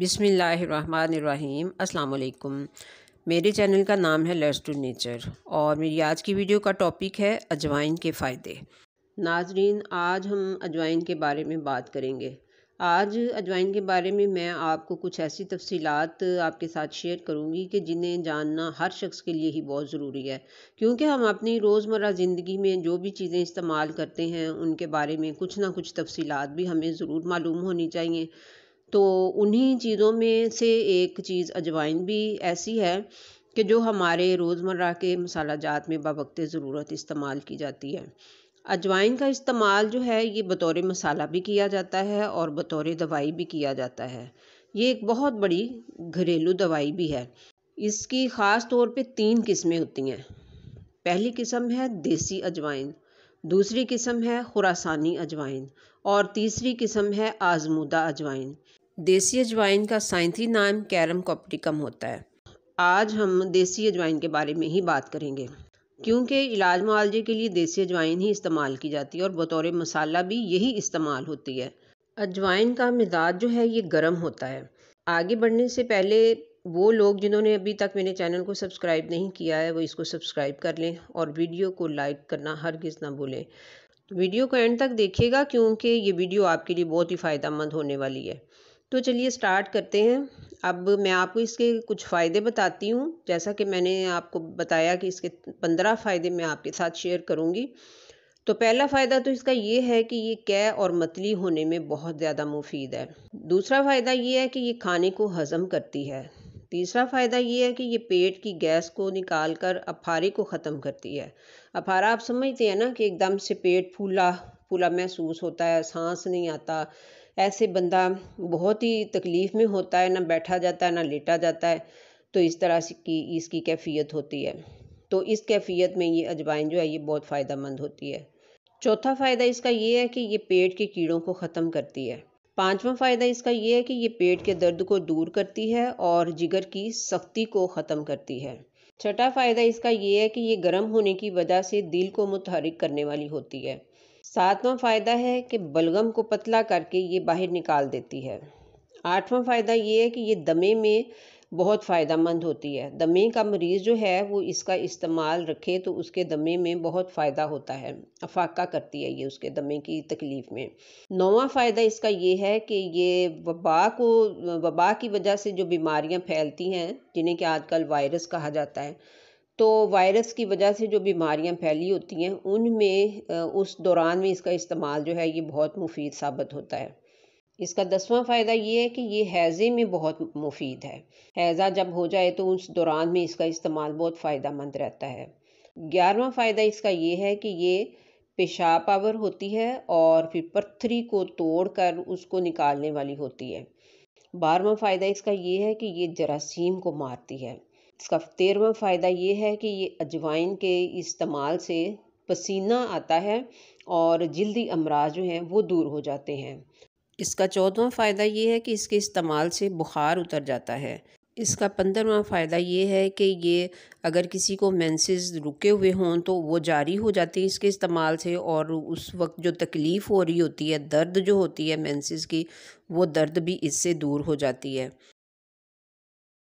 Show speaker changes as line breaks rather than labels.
बिसमीम् अल्लाम मेरे चैनल का नाम है लर्स टू नेचर और मेरी आज की वीडियो का टॉपिक है अजवाइन के फ़ायदे नाजरीन आज हम अजवाइन के बारे में बात करेंगे आज अजवाइन के बारे में मैं आपको कुछ ऐसी तफसीलात आपके साथ शेयर करूंगी कि जिन्हें जानना हर शख्स के लिए ही बहुत ज़रूरी है क्योंकि हम अपनी रोज़मर्रा ज़िंदगी में जो भी चीज़ें इस्तेमाल करते हैं उनके बारे में कुछ ना कुछ तफसीलात भी हमें ज़रूर मालूम होनी चाहिए तो उन्हीं चीज़ों में से एक चीज़ अजवाइन भी ऐसी है कि जो हमारे रोज़मर्रा के मसाला जात में बवक्त ज़रूरत इस्तेमाल की जाती है अजवाइन का इस्तेमाल जो है ये बतौर मसाला भी किया जाता है और बतौर दवाई भी किया जाता है ये एक बहुत बड़ी घरेलू दवाई भी है इसकी ख़ास तौर पे तीन किस्में होती हैं पहली किस्म है देसी अजवाइन दूसरी किस्म है खुरासानी अजवाइन और तीसरी किस्म है आजमूदा अजवाइन देसी अजवाइन का साइंसी नाम कैरम कॉप्टिकम होता है आज हम देसी अजवाइन के बारे में ही बात करेंगे क्योंकि इलाज मुआवजे के लिए देसी अजवाइन ही इस्तेमाल की जाती है और बतौर मसाला भी यही इस्तेमाल होती है अजवाइन का मिजाज जो है ये गर्म होता है आगे बढ़ने से पहले वो लोग जिन्होंने अभी तक मेरे चैनल को सब्सक्राइब नहीं किया है वो इसको सब्सक्राइब कर लें और वीडियो को लाइक करना हर किस ना भूलें तो वीडियो को एंड तक देखिएगा क्योंकि ये वीडियो आपके लिए बहुत ही फ़ायदा मंद होने वाली है तो चलिए स्टार्ट करते हैं अब मैं आपको इसके कुछ फ़ायदे बताती हूँ जैसा कि मैंने आपको बताया कि इसके पंद्रह फ़ायदे मैं आपके साथ शेयर करूँगी तो पहला फ़ायदा तो इसका ये है कि ये कै और मतली होने में बहुत ज़्यादा मुफीद है दूसरा फ़ायदा ये है कि ये खाने को हज़म करती है तीसरा फ़ायदा ये है कि ये पेट की गैस को निकाल कर अफारी को ख़त्म करती है अफारा आप समझते हैं ना कि एकदम से पेट फूला फूला महसूस होता है सांस नहीं आता ऐसे बंदा बहुत ही तकलीफ़ में होता है ना बैठा जाता है ना लेटा जाता है तो इस तरह से की इसकी कैफियत होती है तो इस कैफियत में ये अजवाइन जो है ये बहुत फ़ायदा मंद होती है चौथा फ़ायदा इसका ये है कि ये पेट के कीड़ों को ख़त्म करती है पांचवा फ़ायदा इसका ये है कि ये पेट के दर्द को दूर करती है और जिगर की सख्ती को ख़त्म करती है छठा फ़ायदा इसका ये है कि ये गर्म होने की वजह से दिल को मुतहरक करने वाली होती है सातवां फ़ायदा है कि बलगम को पतला करके ये बाहर निकाल देती है आठवां फ़ायदा ये है कि ये दमे में बहुत फ़ायदेमंद होती है दमे का मरीज़ जो है वो इसका इस्तेमाल रखे तो उसके दमे में बहुत फ़ायदा होता है अफाका करती है ये उसके दमे की तकलीफ़ में नौवा फ़ायदा इसका ये है कि ये वबा को वबा की वजह से जो बीमारियाँ फैलती हैं जिन्हें कि आजकल वायरस कहा जाता है तो वायरस की वजह से जो बीमारियां फैली होती हैं उनमें उस दौरान में इसका इस्तेमाल जो है ये बहुत मुफीद साबित होता है इसका दसवां फ़ायदा ये है कि ये हैज़े में बहुत मुफीद है हैज़ा जब हो जाए तो उस दौरान में इसका इस्तेमाल बहुत फ़ायदा मंद रहता है ग्यारहवा फ़ायदा इसका ये है कि ये पेशाब पावर होती है और फिर पत्थरी को तोड़कर उसको निकालने वाली होती है बारहवा फ़ायदा इसका ये है कि ये जरासीम को मारती है इसका तेरहवा फ़ायदा ये है कि ये अजवाइन के इस्तेमाल से पसीना आता है और जल्दी अमराज जो हैं वो दूर हो जाते हैं इसका चौदवा फ़ायदा ये है कि इसके इस्तेमाल से बुखार उतर जाता है इसका पंद्रवा फ़ायदा ये है कि ये अगर किसी को मेंसेस रुके हुए हों तो वो जारी हो जाते हैं इसके इस्तेमाल से और उस वक्त जो तकलीफ़ हो रही होती है दर्द जो होती है मेंसेस की वो दर्द भी इससे दूर हो जाती है